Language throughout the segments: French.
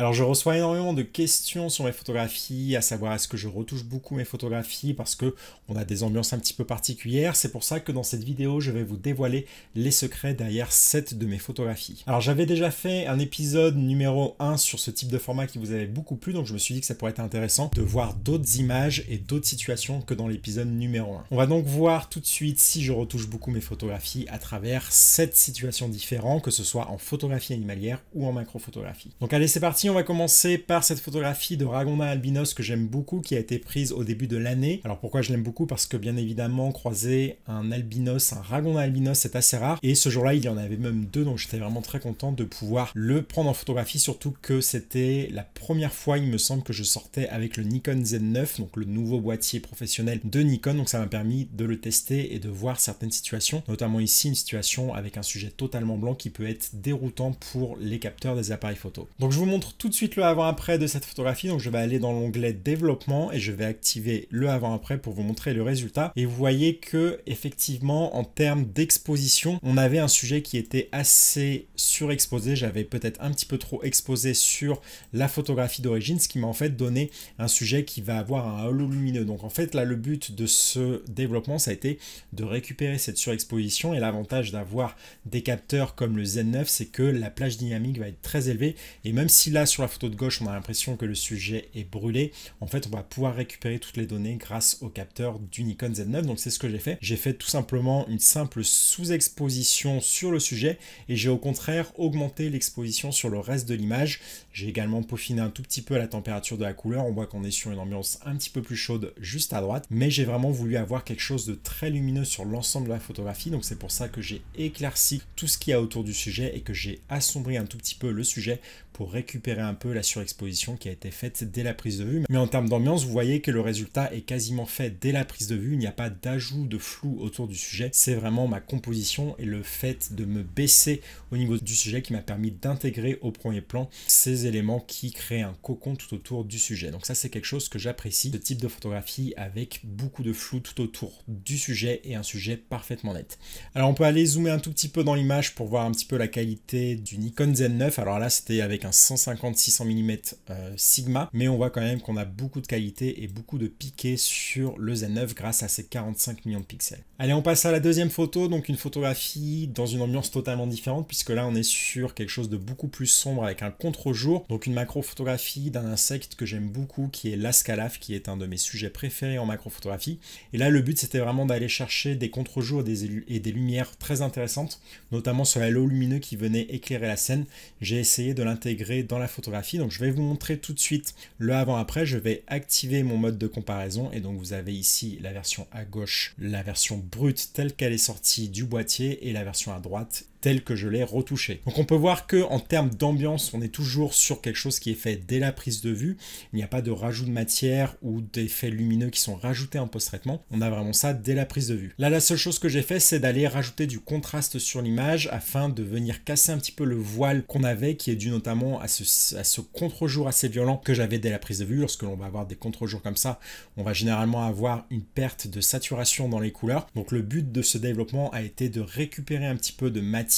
Alors je reçois énormément de questions sur mes photographies, à savoir est-ce que je retouche beaucoup mes photographies parce que on a des ambiances un petit peu particulières. C'est pour ça que dans cette vidéo, je vais vous dévoiler les secrets derrière 7 de mes photographies. Alors j'avais déjà fait un épisode numéro 1 sur ce type de format qui vous avait beaucoup plu, donc je me suis dit que ça pourrait être intéressant de voir d'autres images et d'autres situations que dans l'épisode numéro 1. On va donc voir tout de suite si je retouche beaucoup mes photographies à travers 7 situations différentes, que ce soit en photographie animalière ou en macrophotographie. Donc allez, c'est parti on va commencer par cette photographie de ragonda albinos que j'aime beaucoup, qui a été prise au début de l'année. Alors pourquoi je l'aime beaucoup Parce que bien évidemment, croiser un albinos, un ragonda albinos, c'est assez rare. Et ce jour-là, il y en avait même deux, donc j'étais vraiment très content de pouvoir le prendre en photographie, surtout que c'était la première fois, il me semble, que je sortais avec le Nikon Z9, donc le nouveau boîtier professionnel de Nikon. Donc ça m'a permis de le tester et de voir certaines situations, notamment ici une situation avec un sujet totalement blanc qui peut être déroutant pour les capteurs des appareils photo. Donc je vous montre tout de suite le avant-après de cette photographie. Donc je vais aller dans l'onglet développement et je vais activer le avant-après pour vous montrer le résultat. Et vous voyez que effectivement en termes d'exposition, on avait un sujet qui était assez surexposé. J'avais peut-être un petit peu trop exposé sur la photographie d'origine, ce qui m'a en fait donné un sujet qui va avoir un halo lumineux. Donc en fait là le but de ce développement ça a été de récupérer cette surexposition et l'avantage d'avoir des capteurs comme le Z9 c'est que la plage dynamique va être très élevée et même si là sur la photo de gauche, on a l'impression que le sujet est brûlé. En fait, on va pouvoir récupérer toutes les données grâce au capteur du Nikon Z9. Donc, c'est ce que j'ai fait. J'ai fait tout simplement une simple sous-exposition sur le sujet et j'ai au contraire augmenté l'exposition sur le reste de l'image. J'ai également peaufiné un tout petit peu la température de la couleur. On voit qu'on est sur une ambiance un petit peu plus chaude juste à droite. Mais j'ai vraiment voulu avoir quelque chose de très lumineux sur l'ensemble de la photographie. Donc, c'est pour ça que j'ai éclairci tout ce qui a autour du sujet et que j'ai assombri un tout petit peu le sujet pour récupérer un peu la surexposition qui a été faite dès la prise de vue. Mais en termes d'ambiance, vous voyez que le résultat est quasiment fait dès la prise de vue. Il n'y a pas d'ajout de flou autour du sujet. C'est vraiment ma composition et le fait de me baisser au niveau du sujet qui m'a permis d'intégrer au premier plan ces éléments qui créent un cocon tout autour du sujet. Donc ça, c'est quelque chose que j'apprécie. Ce type de photographie avec beaucoup de flou tout autour du sujet et un sujet parfaitement net. Alors on peut aller zoomer un tout petit peu dans l'image pour voir un petit peu la qualité du Nikon Z9. Alors là, c'était avec un 150-600 mm euh, Sigma, mais on voit quand même qu'on a beaucoup de qualité et beaucoup de piqué sur le Z9 grâce à ses 45 millions de pixels. Allez, on passe à la deuxième photo, donc une photographie dans une ambiance totalement différente, puisque là on est sur quelque chose de beaucoup plus sombre avec un contre-jour, donc une macro photographie d'un insecte que j'aime beaucoup qui est l'ascalaf, qui est un de mes sujets préférés en macro photographie Et là le but c'était vraiment d'aller chercher des contre-jours et des lumières très intéressantes, notamment sur low lumineux qui venait éclairer la scène. J'ai essayé de l'intégrer dans la photographie. Donc je vais vous montrer tout de suite le avant-après. Je vais activer mon mode de comparaison et donc vous avez ici la version à gauche, la version brute telle qu'elle est sortie du boîtier et la version à droite tel que je l'ai retouché. Donc on peut voir que en termes d'ambiance, on est toujours sur quelque chose qui est fait dès la prise de vue. Il n'y a pas de rajout de matière ou d'effets lumineux qui sont rajoutés en post-traitement. On a vraiment ça dès la prise de vue. Là, la seule chose que j'ai fait, c'est d'aller rajouter du contraste sur l'image afin de venir casser un petit peu le voile qu'on avait, qui est dû notamment à ce, à ce contre-jour assez violent que j'avais dès la prise de vue. Lorsque l'on va avoir des contre-jours comme ça, on va généralement avoir une perte de saturation dans les couleurs. Donc le but de ce développement a été de récupérer un petit peu de matière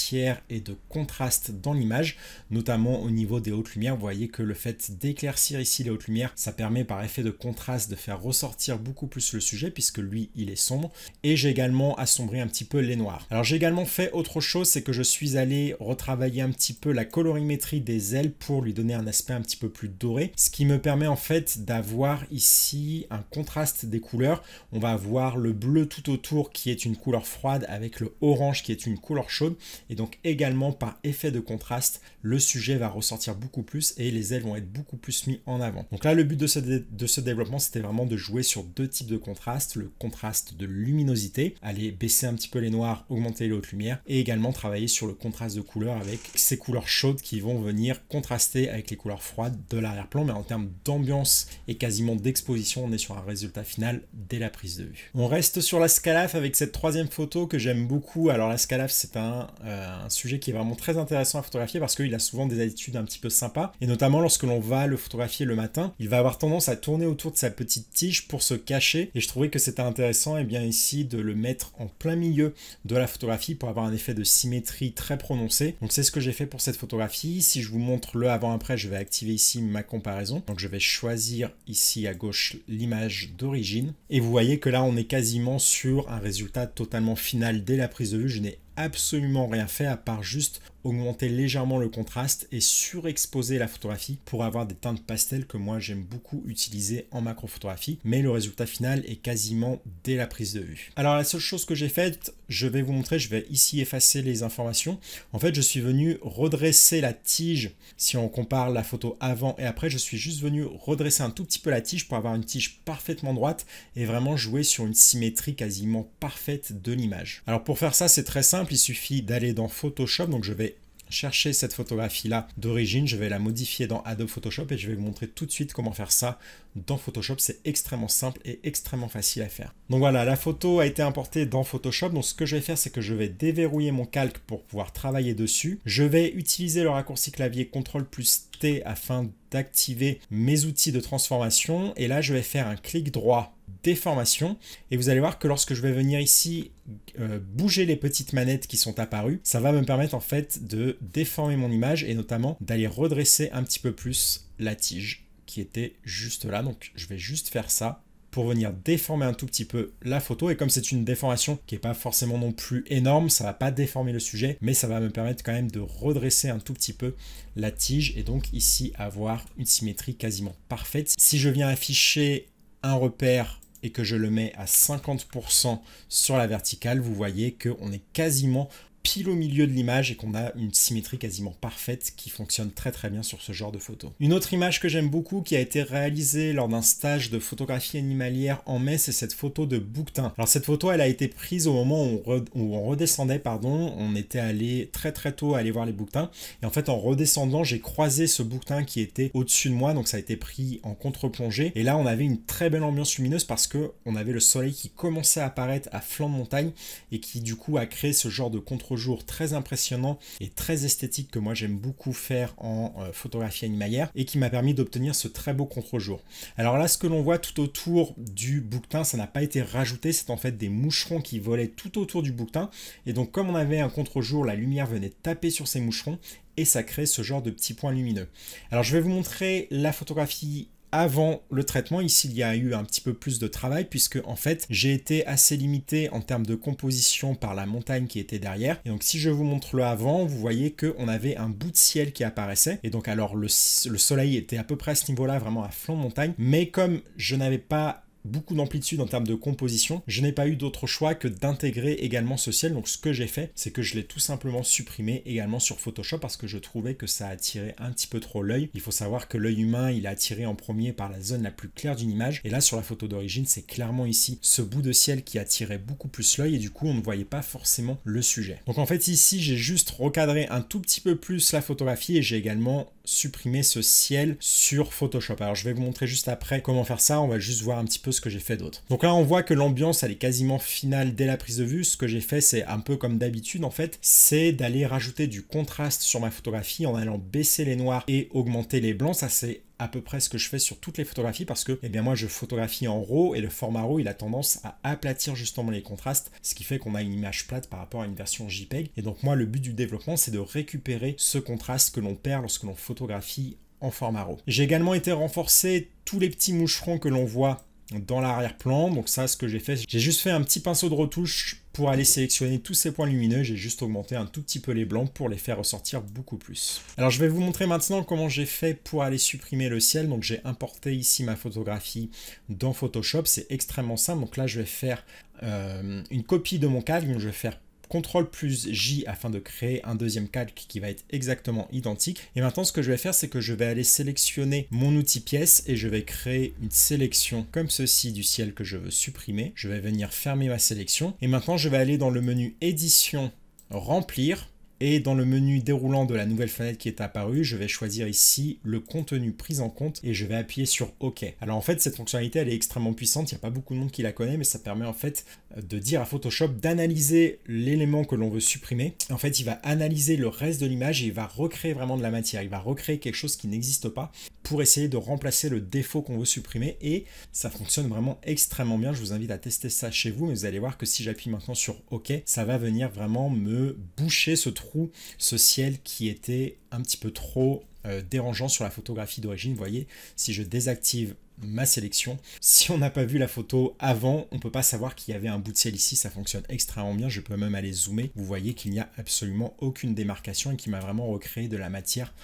et de contraste dans l'image, notamment au niveau des hautes lumières. Vous voyez que le fait d'éclaircir ici les hautes lumières, ça permet par effet de contraste de faire ressortir beaucoup plus le sujet puisque lui, il est sombre. Et j'ai également assombri un petit peu les noirs. Alors j'ai également fait autre chose, c'est que je suis allé retravailler un petit peu la colorimétrie des ailes pour lui donner un aspect un petit peu plus doré, ce qui me permet en fait d'avoir ici un contraste des couleurs. On va avoir le bleu tout autour qui est une couleur froide avec le orange qui est une couleur chaude et donc également par effet de contraste, le sujet va ressortir beaucoup plus et les ailes vont être beaucoup plus mis en avant. Donc là, le but de ce, développement, c'était vraiment de jouer sur deux types de contrastes. Le contraste de luminosité, aller baisser un petit peu les noirs, augmenter les hautes lumières, et également travailler sur le contraste de couleurs avec ces couleurs chaudes qui vont venir contraster avec les couleurs froides de l'arrière-plan. Mais en termes d'ambiance et quasiment d'exposition, on est sur un résultat final dès la prise de vue. On reste sur la Scalaf avec cette troisième photo que j'aime beaucoup. Alors la Scalaf, c'est un... Euh, un sujet qui est vraiment très intéressant à photographier parce qu'il a souvent des attitudes un petit peu sympas. Et notamment lorsque l'on va le photographier le matin, il va avoir tendance à tourner autour de sa petite tige pour se cacher. Et je trouvais que c'était intéressant et eh bien ici de le mettre en plein milieu de la photographie pour avoir un effet de symétrie très prononcé. Donc c'est ce que j'ai fait pour cette photographie. Si je vous montre le avant-après, je vais activer ici ma comparaison. Donc je vais choisir ici à gauche l'image d'origine. Et vous voyez que là, on est quasiment sur un résultat totalement final dès la prise de vue. Je n'ai absolument rien fait à part juste augmenter légèrement le contraste et surexposer la photographie pour avoir des teintes pastel que moi j'aime beaucoup utiliser en macrophotographie, mais le résultat final est quasiment dès la prise de vue. Alors la seule chose que j'ai faite, je vais vous montrer, je vais ici effacer les informations. En fait, je suis venu redresser la tige, si on compare la photo avant et après, je suis juste venu redresser un tout petit peu la tige pour avoir une tige parfaitement droite et vraiment jouer sur une symétrie quasiment parfaite de l'image. Alors pour faire ça, c'est très simple, il suffit d'aller dans Photoshop, donc je vais chercher cette photographie-là d'origine, je vais la modifier dans Adobe Photoshop et je vais vous montrer tout de suite comment faire ça dans Photoshop. C'est extrêmement simple et extrêmement facile à faire. Donc voilà, la photo a été importée dans Photoshop. Donc ce que je vais faire, c'est que je vais déverrouiller mon calque pour pouvoir travailler dessus. Je vais utiliser le raccourci clavier CTRL plus T afin d'activer mes outils de transformation. Et là, je vais faire un clic droit déformation Et vous allez voir que lorsque je vais venir ici euh, bouger les petites manettes qui sont apparues, ça va me permettre en fait de déformer mon image et notamment d'aller redresser un petit peu plus la tige qui était juste là. Donc je vais juste faire ça pour venir déformer un tout petit peu la photo. Et comme c'est une déformation qui n'est pas forcément non plus énorme, ça va pas déformer le sujet, mais ça va me permettre quand même de redresser un tout petit peu la tige et donc ici avoir une symétrie quasiment parfaite. Si je viens afficher un repère et que je le mets à 50% sur la verticale, vous voyez qu'on est quasiment pile au milieu de l'image et qu'on a une symétrie quasiment parfaite qui fonctionne très très bien sur ce genre de photo. Une autre image que j'aime beaucoup qui a été réalisée lors d'un stage de photographie animalière en mai, c'est cette photo de bouquetin. Alors cette photo, elle a été prise au moment où on, redescendait, pardon, on était allé très très tôt aller voir les bouquetins et en fait en redescendant, j'ai croisé ce bouquetin qui était au-dessus de moi, donc ça a été pris en contre-plongée et là on avait une très belle ambiance lumineuse parce que on avait le soleil qui commençait à apparaître à flanc de montagne et qui du coup a créé ce genre de contre jour très impressionnant et très esthétique que moi j'aime beaucoup faire en euh, photographie animalière et qui m'a permis d'obtenir ce très beau contre-jour. Alors là, ce que l'on voit tout autour du bouquetin, ça n'a pas été rajouté, c'est en fait des moucherons qui volaient tout autour du bouquetin. Et donc, comme on avait un contre-jour, la lumière venait taper sur ces moucherons et ça crée ce genre de petits points lumineux. Alors je vais vous montrer la photographie avant le traitement, ici il y a eu un petit peu plus de travail puisque en fait j'ai été assez limité en termes de composition par la montagne qui était derrière. Et donc si je vous montre le avant, vous voyez qu'on avait un bout de ciel qui apparaissait. Et donc alors le, le soleil était à peu près à ce niveau-là, vraiment à flanc de montagne. Mais comme je n'avais pas beaucoup d'amplitude en termes de composition, je n'ai pas eu d'autre choix que d'intégrer également ce ciel. Donc ce que j'ai fait, c'est que je l'ai tout simplement supprimé également sur Photoshop parce que je trouvais que ça attirait un petit peu trop l'œil. Il faut savoir que l'œil humain, il est attiré en premier par la zone la plus claire d'une image. Et là, sur la photo d'origine, c'est clairement ici ce bout de ciel qui attirait beaucoup plus l'œil et du coup, on ne voyait pas forcément le sujet. Donc en fait, ici, j'ai juste recadré un tout petit peu plus la photographie et j'ai également supprimer ce ciel sur Photoshop. Alors je vais vous montrer juste après comment faire ça, on va juste voir un petit peu ce que j'ai fait d'autre. Donc là on voit que l'ambiance elle est quasiment finale dès la prise de vue, ce que j'ai fait c'est un peu comme d'habitude en fait, c'est d'aller rajouter du contraste sur ma photographie en allant baisser les noirs et augmenter les blancs, ça c'est à peu près ce que je fais sur toutes les photographies parce que eh bien moi je photographie en RAW et le format RAW il a tendance à aplatir justement les contrastes, ce qui fait qu'on a une image plate par rapport à une version JPEG. Et donc moi le but du développement c'est de récupérer ce contraste que l'on perd lorsque l'on photographie en format RAW. J'ai également été renforcé tous les petits moucherons que l'on voit dans l'arrière-plan. Donc ça, ce que j'ai fait, j'ai juste fait un petit pinceau de retouche pour aller sélectionner tous ces points lumineux. J'ai juste augmenté un tout petit peu les blancs pour les faire ressortir beaucoup plus. Alors je vais vous montrer maintenant comment j'ai fait pour aller supprimer le ciel. Donc j'ai importé ici ma photographie dans Photoshop. C'est extrêmement simple. Donc là, je vais faire euh, une copie de mon cadre. Donc je vais faire CTRL plus J afin de créer un deuxième calque qui va être exactement identique. Et maintenant, ce que je vais faire, c'est que je vais aller sélectionner mon outil pièce et je vais créer une sélection comme ceci du ciel que je veux supprimer. Je vais venir fermer ma sélection. Et maintenant, je vais aller dans le menu édition, remplir et dans le menu déroulant de la nouvelle fenêtre qui est apparue, je vais choisir ici le contenu pris en compte et je vais appuyer sur OK. Alors en fait, cette fonctionnalité, elle est extrêmement puissante. Il n'y a pas beaucoup de monde qui la connaît, mais ça permet en fait de dire à Photoshop d'analyser l'élément que l'on veut supprimer. En fait, il va analyser le reste de l'image et il va recréer vraiment de la matière. Il va recréer quelque chose qui n'existe pas pour essayer de remplacer le défaut qu'on veut supprimer et ça fonctionne vraiment extrêmement bien. Je vous invite à tester ça chez vous, mais vous allez voir que si j'appuie maintenant sur OK, ça va venir vraiment me boucher ce trou ce ciel qui était un petit peu trop euh, dérangeant sur la photographie d'origine. voyez, si je désactive ma sélection. Si on n'a pas vu la photo avant, on peut pas savoir qu'il y avait un bout de ciel ici, ça fonctionne extrêmement bien, je peux même aller zoomer. Vous voyez qu'il n'y a absolument aucune démarcation et qui m'a vraiment recréé de la matière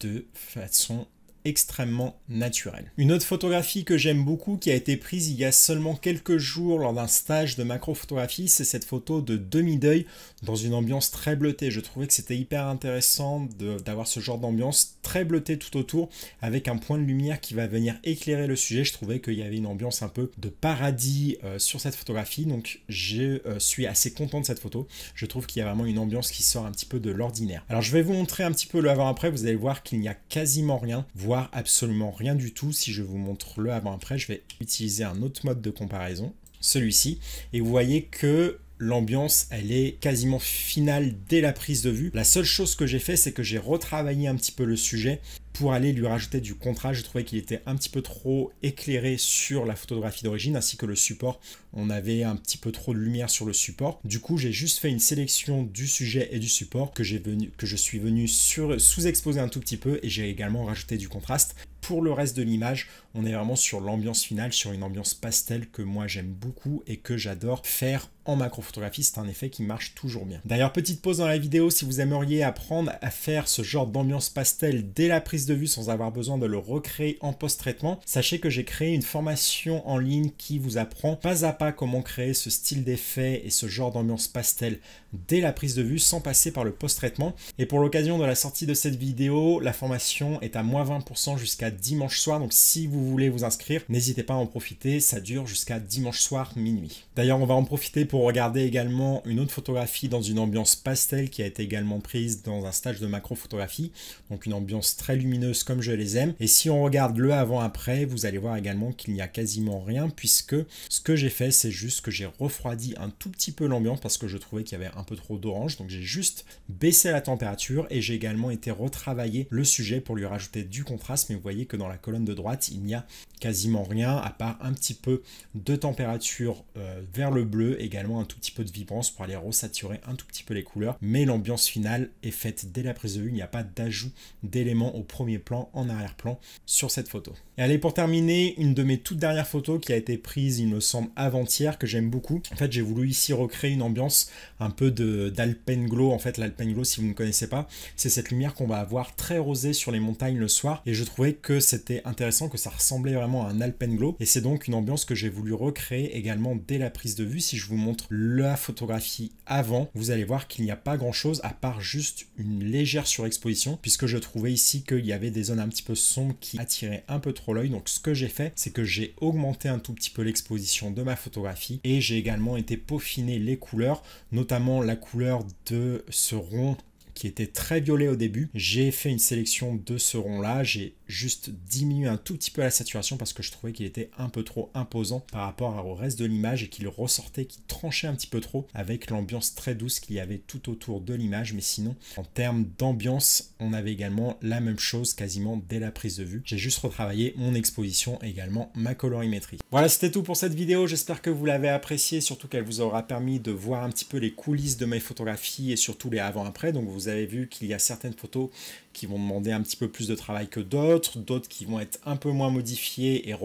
de façon extrêmement naturel. Une autre photographie que j'aime beaucoup qui a été prise il y a seulement quelques jours lors d'un stage de macrophotographie, c'est cette photo de demi-deuil dans une ambiance très bleutée. Je trouvais que c'était hyper intéressant d'avoir ce genre d'ambiance très bleutée tout autour avec un point de lumière qui va venir éclairer le sujet. Je trouvais qu'il y avait une ambiance un peu de paradis euh, sur cette photographie donc je euh, suis assez content de cette photo. Je trouve qu'il y a vraiment une ambiance qui sort un petit peu de l'ordinaire. Alors je vais vous montrer un petit peu le avant après, vous allez voir qu'il n'y a quasiment rien, voire absolument rien du tout. Si je vous montre le avant-après, je vais utiliser un autre mode de comparaison, celui-ci. Et vous voyez que l'ambiance, elle est quasiment finale dès la prise de vue. La seule chose que j'ai fait, c'est que j'ai retravaillé un petit peu le sujet pour aller lui rajouter du contraste. Je trouvais qu'il était un petit peu trop éclairé sur la photographie d'origine ainsi que le support. On avait un petit peu trop de lumière sur le support. Du coup, j'ai juste fait une sélection du sujet et du support que, venu, que je suis venu sous-exposer un tout petit peu et j'ai également rajouté du contraste pour le reste de l'image, on est vraiment sur l'ambiance finale, sur une ambiance pastel que moi j'aime beaucoup et que j'adore faire en macrophotographie, c'est un effet qui marche toujours bien. D'ailleurs, petite pause dans la vidéo si vous aimeriez apprendre à faire ce genre d'ambiance pastel dès la prise de vue sans avoir besoin de le recréer en post-traitement, sachez que j'ai créé une formation en ligne qui vous apprend pas à pas comment créer ce style d'effet et ce genre d'ambiance pastel dès la prise de vue sans passer par le post-traitement. Et pour l'occasion de la sortie de cette vidéo, la formation est à moins 20% jusqu'à dimanche soir. Donc si vous voulez vous inscrire, n'hésitez pas à en profiter. Ça dure jusqu'à dimanche soir minuit. D'ailleurs, on va en profiter pour regarder également une autre photographie dans une ambiance pastel qui a été également prise dans un stage de macrophotographie. Donc une ambiance très lumineuse comme je les aime. Et si on regarde le avant-après, vous allez voir également qu'il n'y a quasiment rien puisque ce que j'ai fait, c'est juste que j'ai refroidi un tout petit peu l'ambiance parce que je trouvais qu'il y avait un peu trop d'orange, donc j'ai juste baissé la température et j'ai également été retravailler le sujet pour lui rajouter du contraste, mais vous voyez que dans la colonne de droite, il n'y a quasiment rien, à part un petit peu de température euh, vers le bleu, également un tout petit peu de vibrance pour aller resaturer un tout petit peu les couleurs, mais l'ambiance finale est faite dès la prise de vue, il n'y a pas d'ajout d'éléments au premier plan, en arrière-plan sur cette photo. Et allez, pour terminer, une de mes toutes dernières photos qui a été prise, il me semble, avant-hier, que j'aime beaucoup. En fait, j'ai voulu ici recréer une ambiance un peu d'alpenglow. En fait, l'alpenglow, si vous ne connaissez pas, c'est cette lumière qu'on va avoir très rosée sur les montagnes le soir. Et je trouvais que c'était intéressant, que ça ressemblait vraiment à un alpenglow. Et c'est donc une ambiance que j'ai voulu recréer également dès la prise de vue. Si je vous montre la photographie avant, vous allez voir qu'il n'y a pas grand-chose à part juste une légère surexposition, puisque je trouvais ici qu'il y avait des zones un petit peu sombres qui attiraient un peu trop donc ce que j'ai fait, c'est que j'ai augmenté un tout petit peu l'exposition de ma photographie et j'ai également été peaufiner les couleurs, notamment la couleur de ce rond qui était très violet au début. J'ai fait une sélection de ce rond là, j'ai juste diminuer un tout petit peu la saturation parce que je trouvais qu'il était un peu trop imposant par rapport au reste de l'image et qu'il ressortait, qu'il tranchait un petit peu trop avec l'ambiance très douce qu'il y avait tout autour de l'image. Mais sinon, en termes d'ambiance, on avait également la même chose quasiment dès la prise de vue. J'ai juste retravaillé mon exposition et également ma colorimétrie. Voilà, c'était tout pour cette vidéo. J'espère que vous l'avez appréciée, surtout qu'elle vous aura permis de voir un petit peu les coulisses de mes photographies et surtout les avant-après. Donc vous avez vu qu'il y a certaines photos qui vont demander un petit peu plus de travail que d'autres d'autres, qui vont être un peu moins modifiés et,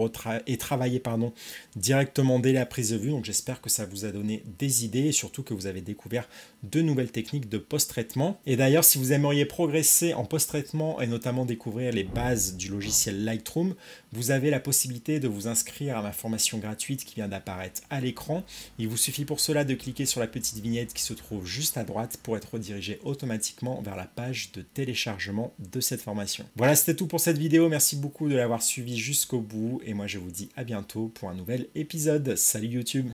et travaillés pardon, directement dès la prise de vue. Donc j'espère que ça vous a donné des idées et surtout que vous avez découvert de nouvelles techniques de post-traitement. Et d'ailleurs, si vous aimeriez progresser en post-traitement et notamment découvrir les bases du logiciel Lightroom, vous avez la possibilité de vous inscrire à ma formation gratuite qui vient d'apparaître à l'écran. Il vous suffit pour cela de cliquer sur la petite vignette qui se trouve juste à droite pour être redirigé automatiquement vers la page de téléchargement de cette formation. Voilà, c'était tout pour cette vidéo. Merci beaucoup de l'avoir suivi jusqu'au bout. Et moi, je vous dis à bientôt pour un nouvel épisode. Salut YouTube